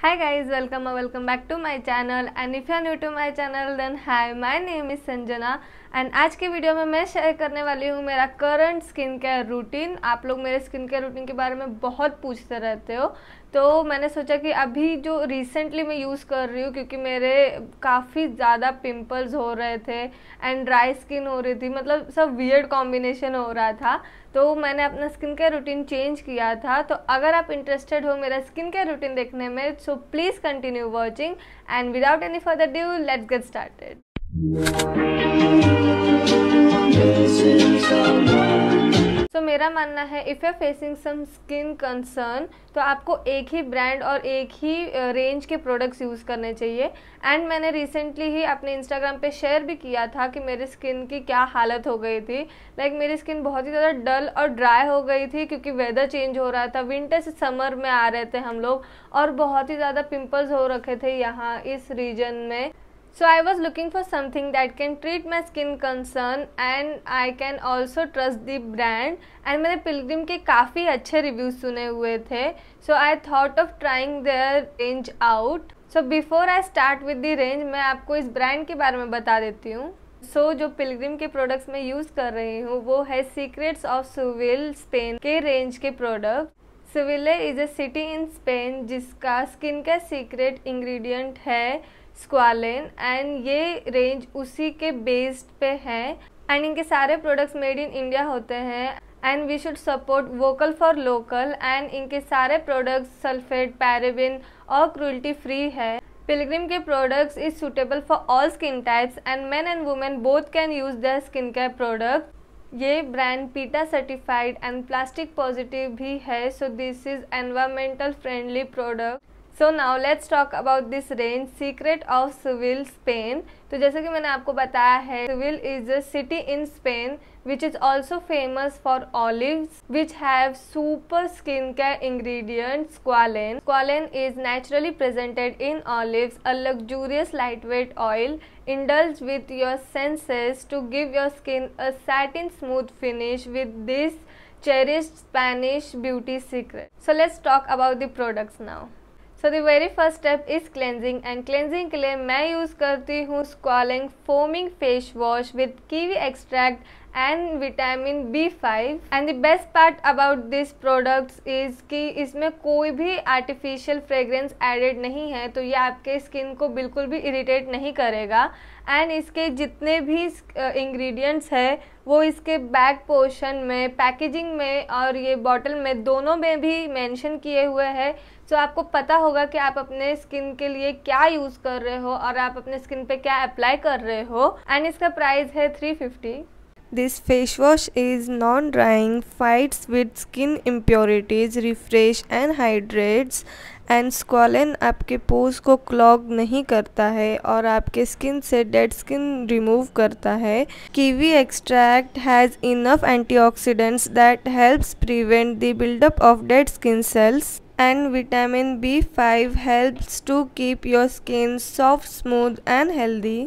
hi guys welcome or welcome back to my channel and if you are new to my channel then hi my name is sanjana and आज के video में मैं share करने वाली हूँ मेरा current skin care routine आप लोग मेरे स्किन केयर रूटीन के बारे में बहुत पूछते रहते हो तो मैंने सोचा कि अभी जो रिसेंटली मैं यूज़ कर रही हूँ क्योंकि मेरे काफ़ी ज़्यादा पिंपल्स हो रहे थे एंड ड्राई स्किन हो रही थी मतलब सब वियर्ड कॉम्बिनेशन हो रहा था तो मैंने अपना स्किन केयर रूटीन चेंज किया था तो अगर आप इंटरेस्टेड हो मेरा स्किन केयर रूटीन देखने में so please continue watching and without any further due let's get started तो मेरा मानना है if you facing some skin concern तो आपको एक ही ब्रांड और एक ही रेंज के प्रोडक्ट्स यूज़ करने चाहिए एंड मैंने रिसेंटली ही अपने इंस्टाग्राम पे शेयर भी किया था कि मेरी स्किन की क्या हालत हो गई थी लाइक like, मेरी स्किन बहुत ही ज़्यादा डल और ड्राई हो गई थी क्योंकि वेदर चेंज हो रहा था विंटर से समर में आ रहे थे हम लोग और बहुत ही ज़्यादा पिम्पल्स हो रखे थे यहाँ इस रीजन में so i was looking for something that can treat my skin concern and i can also trust the brand and मैंने पिलग्रिम के काफ़ी अच्छे रिव्यूज सुने हुए थे so I thought of trying their range out so before I start with the range मैं आपको इस ब्रांड के बारे में बता देती हूँ सो so, जो पिलग्रिम के प्रोडक्ट्स मैं यूज़ कर रही हूँ वो है सीक्रेट्स ऑफ सुविल स्पेन के रेंज के product Seville is a city in Spain जिसका स्किन का सीक्रेट इंग्रेडिएंट है स्क्वालिन एंड ये रेंज उसी के बेस्ड पे है एंड इनके सारे प्रोडक्ट्स मेड इन इंडिया होते हैं and we should support vocal for local and इनके सारे प्रोडक्ट्स सल्फेट पैरेबिन और क्रूल्टी फ्री है पिलग्रिम के products is suitable for all skin types and men and women both can use the skin care product ये brand PETA certified and plastic positive भी है so this is environmental friendly product So now let's talk about this rain secret of Seville, Spain. जैसे कि मैंने आपको बताया है Seville is a city in Spain which is also famous for olives which have super skincare ingredient squalene. Squalene is naturally presented in olives, a luxurious lightweight oil. Indulge with your senses to give your skin a satin smooth finish with this cherished Spanish beauty secret. So let's talk about the products now. So the very first step is cleansing and cleansing के लिए मैं use करती हूँ squalane foaming face wash with kiwi extract and vitamin B five and the best part about this products is कि इसमें कोई भी artificial fragrance added नहीं है तो ये आपके स्किन को बिल्कुल भी इरिटेट नहीं करेगा एंड इसके जितने भी इंग्रेडिएंट्स uh, है वो इसके बैक पोर्शन में पैकेजिंग में और ये बॉटल में दोनों में भी मेंशन किए हुए हैं सो तो आपको पता होगा कि आप अपने स्किन के लिए क्या यूज़ कर रहे हो और आप अपने स्किन पे क्या अप्लाई कर रहे हो एंड इसका प्राइस है three fifty This face wash is non-drying, fights with skin impurities, refresh and hydrates and squalane आपके पोज को क्लॉग नहीं करता है और आपके स्किन से डेड स्किन रिमूव करता है kiwi extract has enough antioxidants that helps prevent the buildup of dead skin cells and vitamin B5 helps to keep your skin soft, smooth and healthy.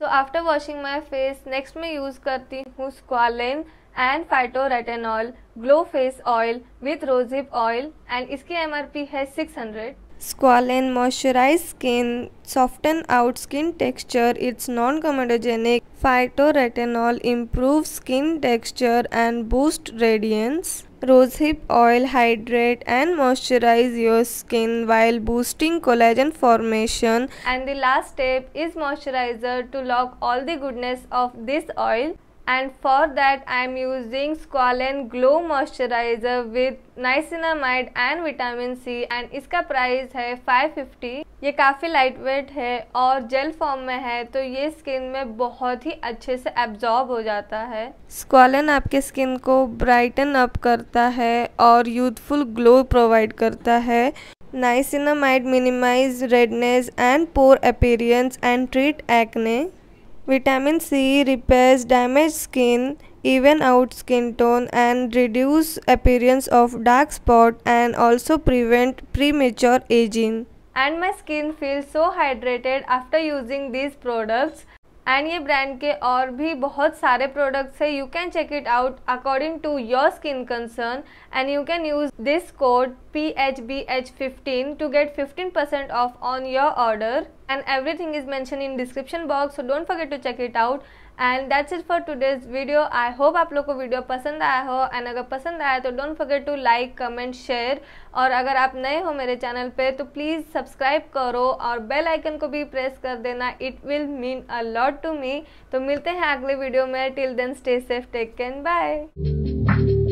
तो after washing my face next मैं use करती हूँ squalane and phytoretinol glow face oil with rosehip oil and इसकी पी है six hundred Squalane moisturizes skin, soften out skin texture, it's non-comedogenic. Phytoretinol improves skin texture and boosts radiance. Rosehip oil hydrate and moisturize your skin while boosting collagen formation. And the last step is moisturizer to lock all the goodness of this oil. and for that I am using Squalane Glow Moisturizer with niacinamide and vitamin C and इसका price है 550 ये काफ़ी light weight है और jail form में है तो ये स्किन में बहुत ही अच्छे से एब्जॉर्ब हो जाता है स्क्वालन आपके स्किन को ब्राइटन अप करता है और यूथफुल ग्लो प्रोवाइड करता है niacinamide minimize redness and pore appearance and treat acne Vitamin C repairs damaged skin, even out skin tone and reduce appearance of dark spot and also prevent premature aging. And my skin feels so hydrated after using these products. And brand brand के और products. बहुत सारे products है you can check it out according to your skin concern and you can use PHBH15 to get 15% off on your order. And everything is mentioned in description box, so don't forget to check it out. And that's it for today's video I hope आप लोग को video पसंद आया हो and अगर पसंद आया तो don't forget to like comment share और अगर आप नए हो मेरे चैनल पे तो प्लीज़ सब्सक्राइब करो और बेल आइकन को भी प्रेस कर देना it will mean a lot to me तो मिलते हैं अगले वीडियो में till then stay safe take care bye